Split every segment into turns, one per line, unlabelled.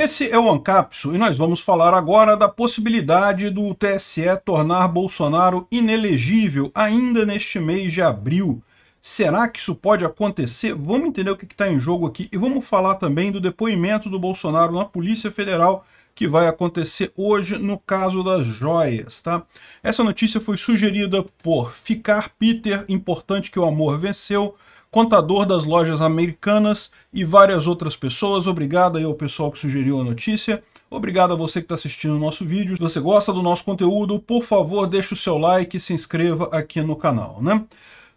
Esse é o Ancapso e nós vamos falar agora da possibilidade do TSE tornar Bolsonaro inelegível ainda neste mês de abril. Será que isso pode acontecer? Vamos entender o que está em jogo aqui e vamos falar também do depoimento do Bolsonaro na Polícia Federal que vai acontecer hoje no caso das joias, tá? Essa notícia foi sugerida por Ficar Peter, importante que o amor venceu, contador das lojas americanas e várias outras pessoas. Obrigado aí ao pessoal que sugeriu a notícia. Obrigado a você que está assistindo o nosso vídeo. Se você gosta do nosso conteúdo, por favor, deixe o seu like e se inscreva aqui no canal, né?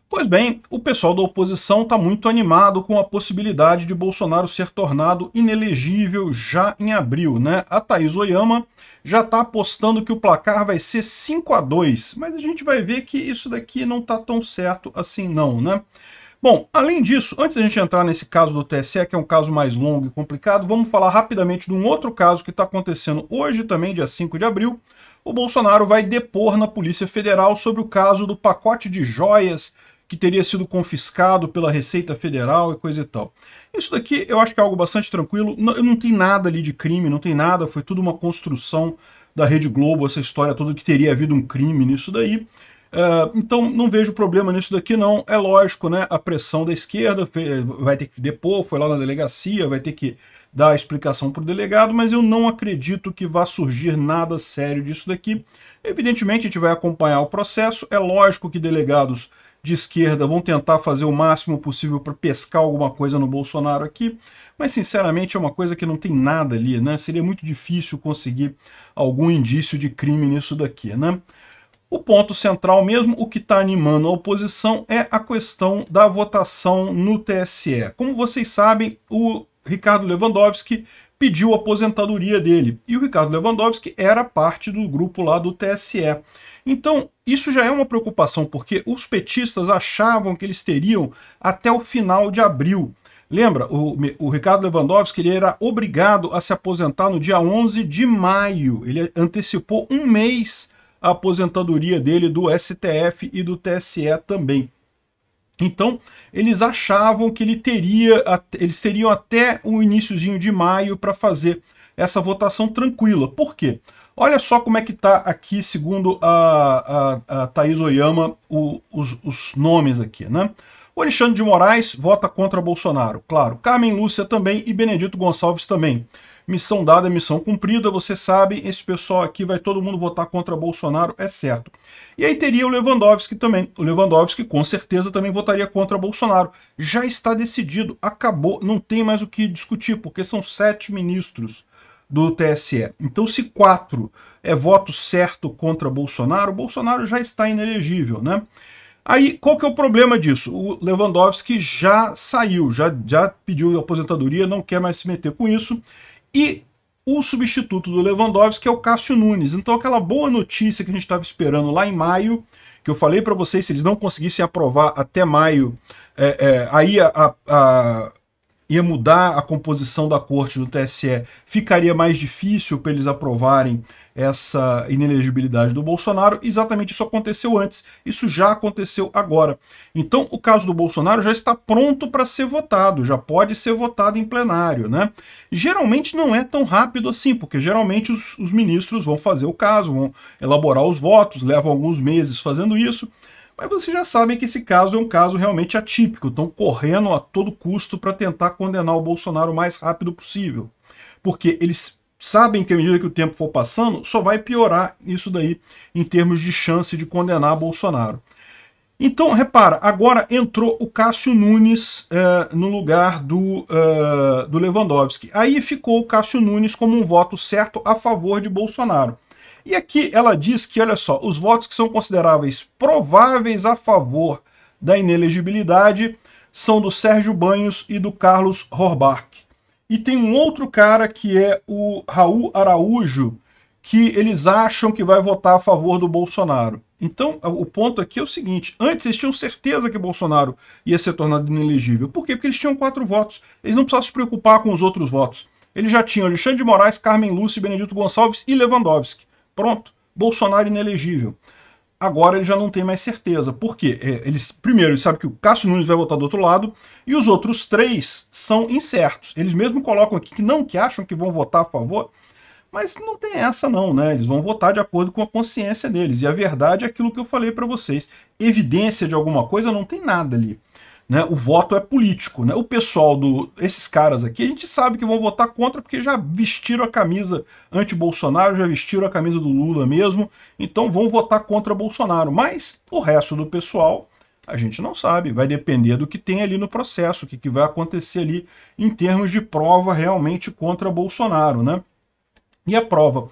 Pois bem, o pessoal da oposição está muito animado com a possibilidade de Bolsonaro ser tornado inelegível já em abril, né? A Thaís Oyama já está apostando que o placar vai ser 5 a 2 mas a gente vai ver que isso daqui não está tão certo assim não, né? Bom, além disso, antes da gente entrar nesse caso do TSE, que é um caso mais longo e complicado, vamos falar rapidamente de um outro caso que está acontecendo hoje também, dia 5 de abril. O Bolsonaro vai depor na Polícia Federal sobre o caso do pacote de joias que teria sido confiscado pela Receita Federal e coisa e tal. Isso daqui eu acho que é algo bastante tranquilo, não, não tem nada ali de crime, não tem nada, foi tudo uma construção da Rede Globo, essa história toda que teria havido um crime nisso daí. É, então não vejo problema nisso daqui não, é lógico, né? A pressão da esquerda vai ter que depor, foi lá na delegacia, vai ter que dar a explicação para o delegado, mas eu não acredito que vá surgir nada sério disso daqui. Evidentemente a gente vai acompanhar o processo, é lógico que delegados de esquerda vão tentar fazer o máximo possível para pescar alguma coisa no Bolsonaro aqui, mas sinceramente é uma coisa que não tem nada ali, né? Seria muito difícil conseguir algum indício de crime nisso daqui, né? O ponto central mesmo, o que está animando a oposição, é a questão da votação no TSE. Como vocês sabem, o Ricardo Lewandowski pediu a aposentadoria dele. E o Ricardo Lewandowski era parte do grupo lá do TSE. Então, isso já é uma preocupação, porque os petistas achavam que eles teriam até o final de abril. Lembra, o, o Ricardo Lewandowski ele era obrigado a se aposentar no dia 11 de maio. Ele antecipou um mês a aposentadoria dele do STF e do TSE também. Então, eles achavam que ele teria, eles teriam até o iníciozinho de maio para fazer essa votação tranquila. Por quê? Olha só como é que está aqui, segundo a, a, a Thaís Oyama, o, os, os nomes aqui, né? O Alexandre de Moraes vota contra Bolsonaro, claro. Carmen Lúcia também e Benedito Gonçalves também. Missão dada, missão cumprida, você sabe, esse pessoal aqui vai todo mundo votar contra Bolsonaro, é certo. E aí teria o Lewandowski também. O Lewandowski com certeza também votaria contra Bolsonaro. Já está decidido, acabou, não tem mais o que discutir, porque são sete ministros do TSE. Então, se quatro é voto certo contra Bolsonaro, Bolsonaro já está inelegível, né? Aí, qual que é o problema disso? O Lewandowski já saiu, já, já pediu aposentadoria, não quer mais se meter com isso. E o substituto do Lewandowski é o Cássio Nunes. Então, aquela boa notícia que a gente estava esperando lá em maio, que eu falei para vocês, se eles não conseguissem aprovar até maio, é, é, aí a, a, a ia mudar a composição da corte do TSE, ficaria mais difícil para eles aprovarem essa inelegibilidade do Bolsonaro. Exatamente isso aconteceu antes, isso já aconteceu agora. Então, o caso do Bolsonaro já está pronto para ser votado, já pode ser votado em plenário, né? Geralmente não é tão rápido assim, porque geralmente os, os ministros vão fazer o caso, vão elaborar os votos, levam alguns meses fazendo isso. Mas vocês já sabem que esse caso é um caso realmente atípico, estão correndo a todo custo para tentar condenar o Bolsonaro o mais rápido possível. Porque eles sabem que à medida que o tempo for passando, só vai piorar isso daí em termos de chance de condenar Bolsonaro. Então, repara, agora entrou o Cássio Nunes eh, no lugar do, eh, do Lewandowski. Aí ficou o Cássio Nunes como um voto certo a favor de Bolsonaro. E aqui ela diz que, olha só, os votos que são consideráveis prováveis a favor da inelegibilidade são do Sérgio Banhos e do Carlos Horbach. E tem um outro cara que é o Raul Araújo, que eles acham que vai votar a favor do Bolsonaro. Então, o ponto aqui é o seguinte: antes eles tinham certeza que Bolsonaro ia ser tornado inelegível. Por quê? Porque eles tinham quatro votos. Eles não precisavam se preocupar com os outros votos. Eles já tinham Alexandre de Moraes, Carmen Lúcia, Benedito Gonçalves e Lewandowski. Pronto, Bolsonaro inelegível. Agora ele já não tem mais certeza. Por quê? É, eles, primeiro, ele sabe que o Cássio Nunes vai votar do outro lado, e os outros três são incertos. Eles mesmo colocam aqui que não, que acham que vão votar a favor, mas não tem essa não, né? Eles vão votar de acordo com a consciência deles. E a verdade é aquilo que eu falei para vocês. Evidência de alguma coisa não tem nada ali. Né? O voto é político. Né? O pessoal do. Esses caras aqui, a gente sabe que vão votar contra porque já vestiram a camisa anti-Bolsonaro, já vestiram a camisa do Lula mesmo, então vão votar contra Bolsonaro. Mas o resto do pessoal a gente não sabe, vai depender do que tem ali no processo, o que, que vai acontecer ali em termos de prova realmente contra Bolsonaro, né? E a prova,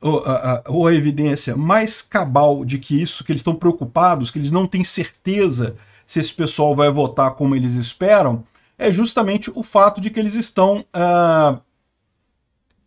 ou a, ou a evidência mais cabal de que isso, que eles estão preocupados, que eles não têm certeza se esse pessoal vai votar como eles esperam, é justamente o fato de que eles estão ah,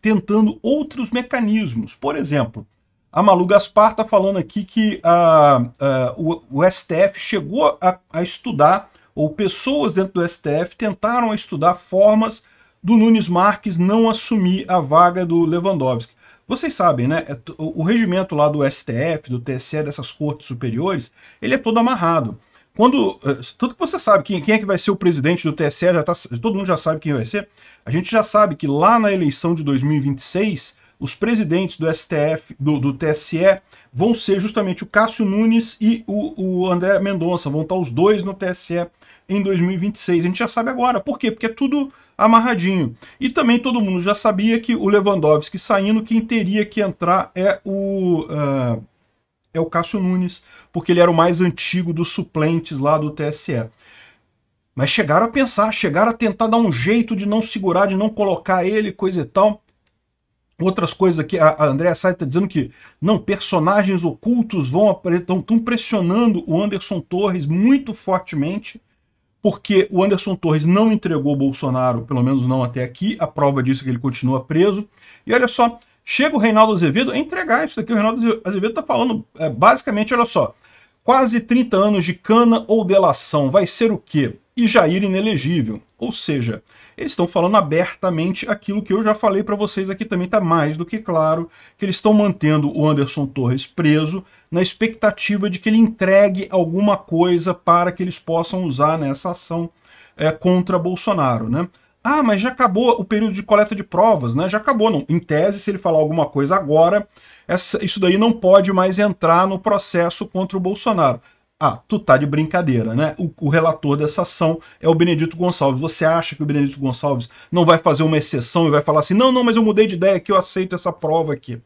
tentando outros mecanismos. Por exemplo, a Malu Gaspar está falando aqui que ah, ah, o, o, STF chegou a, a estudar, ou pessoas dentro do STF tentaram estudar formas do Nunes Marques não assumir a vaga do Lewandowski. Vocês sabem, né? É o regimento lá do STF, do TSE, dessas cortes superiores, ele é todo amarrado quando eh, tudo que você sabe quem, quem é que vai ser o presidente do TSE já tá, todo mundo já sabe quem vai ser a gente já sabe que lá na eleição de 2026 os presidentes do STF do, do TSE vão ser justamente o Cássio Nunes e o, o André Mendonça vão estar os dois no TSE em 2026 a gente já sabe agora por quê porque é tudo amarradinho e também todo mundo já sabia que o Lewandowski saindo quem teria que entrar é o uh, é o Cássio Nunes, porque ele era o mais antigo dos suplentes lá do TSE. Mas chegaram a pensar, chegaram a tentar dar um jeito de não segurar, de não colocar ele, coisa e tal. Outras coisas aqui, a, Andréa Sá está dizendo que não, personagens ocultos vão estão pressionando o Anderson Torres muito fortemente, porque o Anderson Torres não entregou o Bolsonaro, pelo menos não até aqui, a prova disso é que ele continua preso. E olha só, Chega o Reinaldo Azevedo a é entregar isso aqui. O Reinaldo Azevedo está falando é, basicamente, olha só, quase 30 anos de cana ou delação, vai ser o quê? E Jair inelegível. Ou seja, eles estão falando abertamente aquilo que eu já falei para vocês aqui também, está mais do que claro que eles estão mantendo o Anderson Torres preso na expectativa de que ele entregue alguma coisa para que eles possam usar nessa ação é, contra Bolsonaro, né? Ah, mas já acabou o período de coleta de provas, né? Já acabou, não. Em tese, se ele falar alguma coisa agora, essa, isso daí não pode mais entrar no processo contra o Bolsonaro. Ah, tu tá de brincadeira, né? O, o, relator dessa ação é o Benedito Gonçalves. Você acha que o Benedito Gonçalves não vai fazer uma exceção e vai falar assim: não, não, mas eu mudei de ideia que eu aceito essa prova aqui?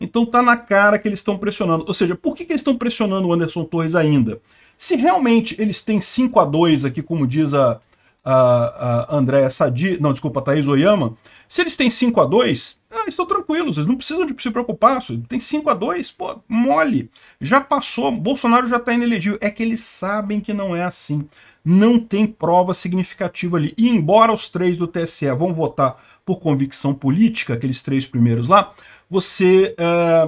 Então tá na cara que eles estão pressionando. Ou seja, por que, que eles estão pressionando o Anderson Torres ainda? Se realmente eles têm 5 a 2 aqui, como diz a, a, a Andréa Sadi, não, desculpa, a Thaís Oyama, se eles têm 5 a 2 ah, estão tranquilos, eles não precisam de se preocupar. Tem 5 a 2 pô, mole. Já passou, Bolsonaro já está inelegível. É que eles sabem que não é assim. Não tem prova significativa ali. E embora os três do TSE vão votar por convicção política, aqueles três primeiros lá, você.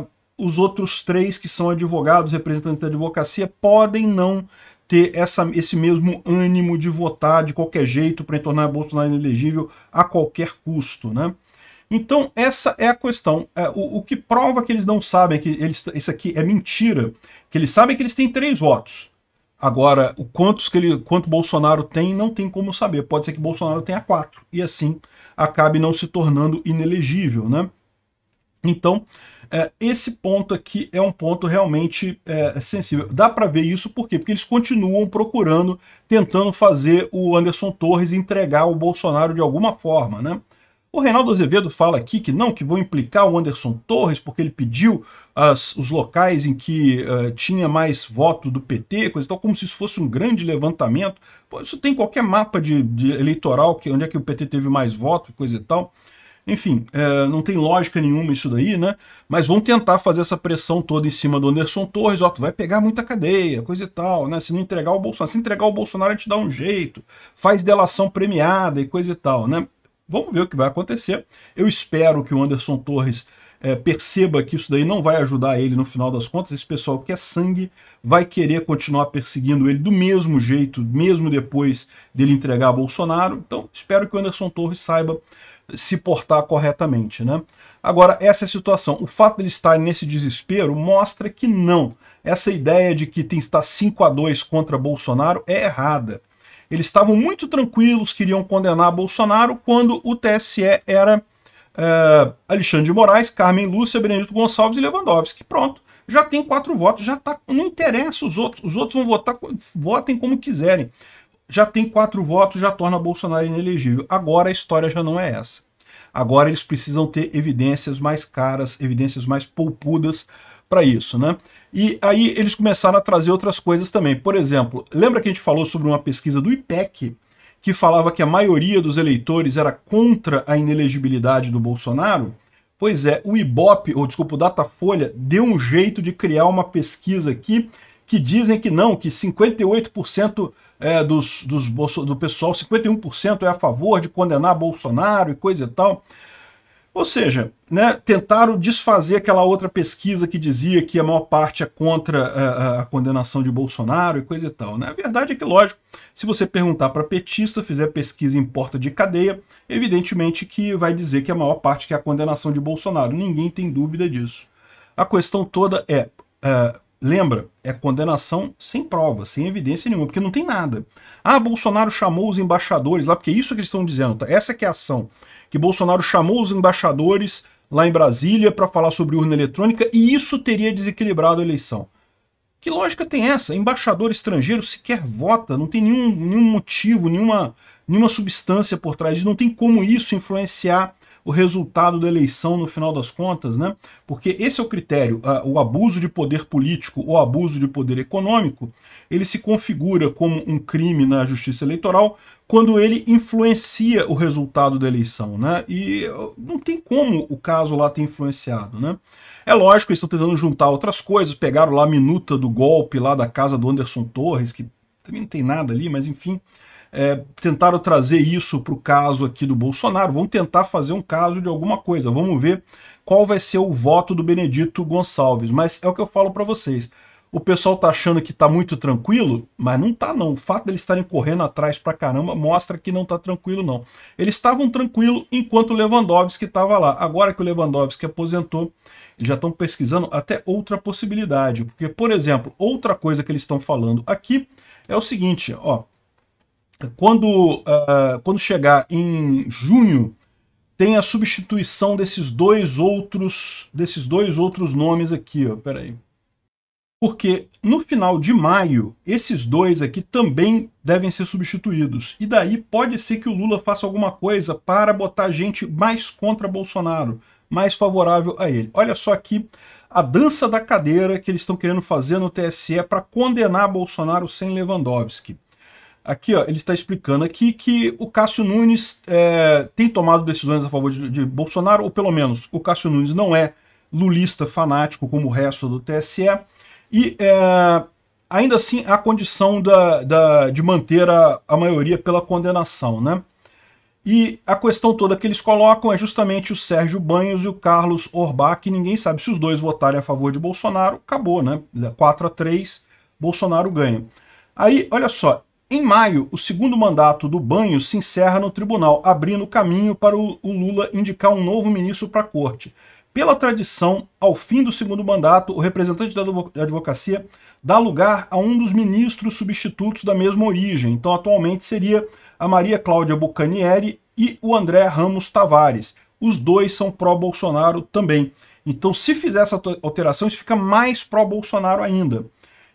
Uh, os outros três que são advogados, representantes da advocacia, podem não ter essa, esse mesmo ânimo de votar de qualquer jeito para tornar Bolsonaro inelegível a qualquer custo, né? Então, essa é a questão. É, o, o que prova que eles não sabem, é que eles, isso aqui é mentira, que eles sabem que eles têm três votos. Agora, o quantos que ele, quanto Bolsonaro tem, não tem como saber. Pode ser que Bolsonaro tenha quatro, e assim acabe não se tornando inelegível, né? Então, é, esse ponto aqui é um ponto realmente é, sensível. Dá para ver isso por quê? Porque eles continuam procurando, tentando fazer o Anderson Torres entregar o Bolsonaro de alguma forma, né? O Reinaldo Azevedo fala aqui que não, que vão implicar o Anderson Torres, porque ele pediu as, os locais em que uh, tinha mais voto do PT, coisa e tal, como se isso fosse um grande levantamento. Pô, isso tem qualquer mapa de, de, eleitoral, que, onde é que o PT teve mais voto, coisa e tal. Enfim, é, não tem lógica nenhuma isso daí, né? Mas vão tentar fazer essa pressão toda em cima do Anderson Torres, ó, tu vai pegar muita cadeia, coisa e tal, né? Se não entregar o Bolsonaro, se entregar o Bolsonaro, a gente dá um jeito, faz delação premiada e coisa e tal, né? Vamos ver o que vai acontecer. Eu espero que o Anderson Torres é, perceba que isso daí não vai ajudar ele no final das contas. Esse pessoal que é sangue vai querer continuar perseguindo ele do mesmo jeito, mesmo depois dele entregar a Bolsonaro. Então, espero que o Anderson Torres saiba se portar corretamente, né? Agora, essa é a situação. O fato de ele estar nesse desespero mostra que não. Essa ideia de que tem que estar 5 a 2 contra Bolsonaro é errada. Eles estavam muito tranquilos, queriam condenar Bolsonaro quando o TSE era é, Alexandre de Moraes, Carmen Lúcia, Benedito Gonçalves e Lewandowski. Pronto, já tem quatro votos, já tá. Não interessa os outros, os outros vão votar, votem como quiserem já tem quatro votos, já torna Bolsonaro inelegível. Agora a história já não é essa. Agora eles precisam ter evidências mais caras, evidências mais poupudas para isso, né? E aí eles começaram a trazer outras coisas também. Por exemplo, lembra que a gente falou sobre uma pesquisa do IPEC que falava que a maioria dos eleitores era contra a inelegibilidade do Bolsonaro? Pois é, o Ibope, ou desculpa, o Datafolha, deu um jeito de criar uma pesquisa aqui que dizem que não, que 58% é, dos, dos Bolso, do pessoal, 51% é a favor de condenar Bolsonaro e coisa e tal. Ou seja, né, tentaram desfazer aquela outra pesquisa que dizia que a maior parte é contra é, a, a condenação de Bolsonaro e coisa e tal. Né? A verdade é que, lógico, se você perguntar para petista, fizer pesquisa em porta de cadeia, evidentemente que vai dizer que a maior parte é a condenação de Bolsonaro. Ninguém tem dúvida disso. A questão toda é, é Lembra, é condenação sem prova, sem evidência nenhuma, porque não tem nada. Ah, Bolsonaro chamou os embaixadores lá, porque é isso que eles estão dizendo, tá? essa que é a ação. Que Bolsonaro chamou os embaixadores lá em Brasília para falar sobre urna eletrônica e isso teria desequilibrado a eleição. Que lógica tem essa? Embaixador estrangeiro sequer vota, não tem nenhum, nenhum motivo, nenhuma, nenhuma substância por trás disso, não tem como isso influenciar o resultado da eleição no final das contas, né? Porque esse é o critério, uh, o abuso de poder político ou abuso de poder econômico, ele se configura como um crime na justiça eleitoral quando ele influencia o resultado da eleição, né? E não tem como o caso lá ter influenciado, né? É lógico, eles estão tentando juntar outras coisas, pegaram lá a minuta do golpe lá da casa do Anderson Torres, que também não tem nada ali, mas enfim, é, tentaram trazer isso para o caso aqui do Bolsonaro, vão tentar fazer um caso de alguma coisa. Vamos ver qual vai ser o voto do Benedito Gonçalves. Mas é o que eu falo para vocês. O pessoal tá achando que tá muito tranquilo, mas não tá não. O fato deles estarem correndo atrás pra caramba mostra que não tá tranquilo não. Eles estavam tranquilo enquanto o Lewandowski estava lá. Agora que o Lewandowski aposentou, eles já estão pesquisando até outra possibilidade, porque por exemplo, outra coisa que eles estão falando aqui é o seguinte, ó, quando, uh, quando chegar em junho, tem a substituição desses dois outros desses dois outros nomes aqui, ó, peraí. Porque no final de maio, esses dois aqui também devem ser substituídos. E daí pode ser que o Lula faça alguma coisa para botar gente mais contra Bolsonaro, mais favorável a ele. Olha só aqui a dança da cadeira que eles estão querendo fazer no TSE para condenar Bolsonaro sem Lewandowski. Aqui, ó, ele está explicando aqui que o Cássio Nunes é, tem tomado decisões a favor de, de, Bolsonaro, ou pelo menos o Cássio Nunes não é lulista fanático como o resto do TSE, e é, ainda assim há condição da, da, de manter a, a maioria pela condenação. Né? E a questão toda que eles colocam é justamente o Sérgio Banhos e o Carlos Orbach, que ninguém sabe se os dois votarem a favor de Bolsonaro, acabou, né? 4 a 3, Bolsonaro ganha. Aí, olha só, em maio, o segundo mandato do Banho se encerra no tribunal, abrindo caminho para o Lula indicar um novo ministro para a corte. Pela tradição, ao fim do segundo mandato, o representante da advocacia dá lugar a um dos ministros substitutos da mesma origem. Então, atualmente, seria a Maria Cláudia Bucanieri e o André Ramos Tavares. Os dois são pró-Bolsonaro também. Então, se fizer essa alteração, isso fica mais pró-Bolsonaro ainda.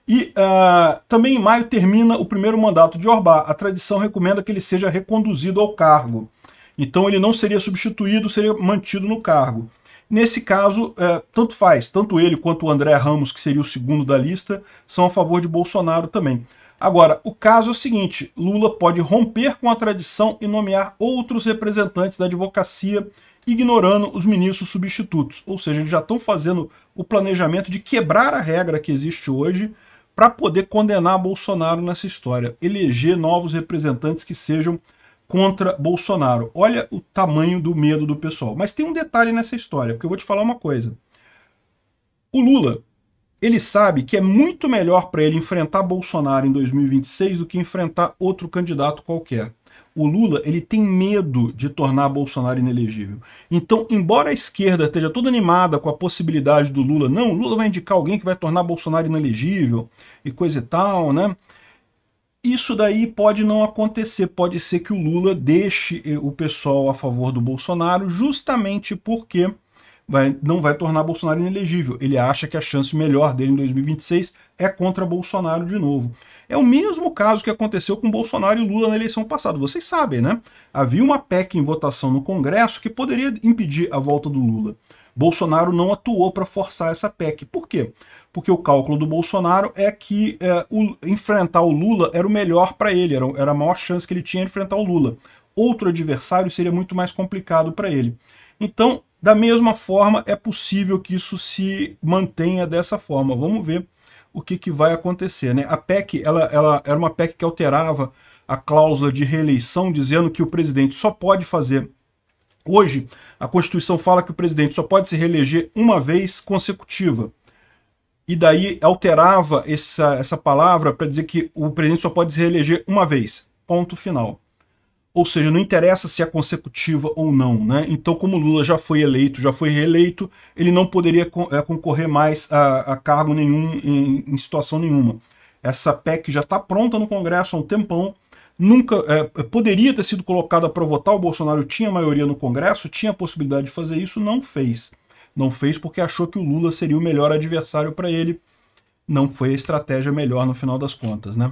E uh, também em maio termina o primeiro mandato de Orbá. A tradição recomenda que ele seja reconduzido ao cargo. Então ele não seria substituído, seria mantido no cargo. Nesse caso, eh, tanto faz, tanto ele quanto o André Ramos, que seria o segundo da lista, são a favor de Bolsonaro também. Agora, o caso é o seguinte: Lula pode romper com a tradição e nomear outros representantes da advocacia, ignorando os ministros substitutos. Ou seja, eles já estão fazendo o planejamento de quebrar a regra que existe hoje para poder condenar Bolsonaro nessa história, eleger novos representantes que sejam contra Bolsonaro. Olha o tamanho do medo do pessoal. Mas tem um detalhe nessa história, porque eu vou te falar uma coisa. O Lula, ele sabe que é muito melhor para ele enfrentar Bolsonaro em 2026 do que enfrentar outro candidato qualquer o Lula ele tem medo de tornar Bolsonaro inelegível. Então, embora a esquerda esteja toda animada com a possibilidade do Lula, não, Lula vai indicar alguém que vai tornar Bolsonaro inelegível e coisa e tal, né? Isso daí pode não acontecer, pode ser que o Lula deixe eh, o pessoal a favor do Bolsonaro justamente porque vai, não vai tornar Bolsonaro inelegível. Ele acha que a chance melhor dele em 2026 é contra Bolsonaro de novo. É o mesmo caso que aconteceu com Bolsonaro e Lula na eleição passada. Vocês sabem, né? Havia uma PEC em votação no Congresso que poderia impedir a volta do Lula. Bolsonaro não atuou para forçar essa PEC. Por quê? Porque o cálculo do Bolsonaro é que é, o, enfrentar o Lula era o melhor para ele, era, era a maior chance que ele tinha de enfrentar o Lula. Outro adversário seria muito mais complicado para ele. Então, da mesma forma, é possível que isso se mantenha dessa forma. Vamos ver o que, que vai acontecer. Né? A PEC ela, ela era uma PEC que alterava a cláusula de reeleição, dizendo que o presidente só pode fazer... Hoje, a Constituição fala que o presidente só pode se reeleger uma vez consecutiva e daí alterava essa, essa palavra para dizer que o presidente só pode se reeleger uma vez. Ponto final ou seja, não interessa se é consecutiva ou não. Né? Então, como Lula já foi eleito, já foi reeleito, ele não poderia eh, concorrer mais a, a cargo nenhum em, em, situação nenhuma. Essa PEC já está pronta no Congresso há um tempão, nunca é, poderia ter sido colocada para votar, o Bolsonaro tinha maioria no Congresso, tinha a possibilidade de fazer isso, não fez. Não fez porque achou que o Lula seria o melhor adversário para ele. Não foi a estratégia melhor no final das contas, né?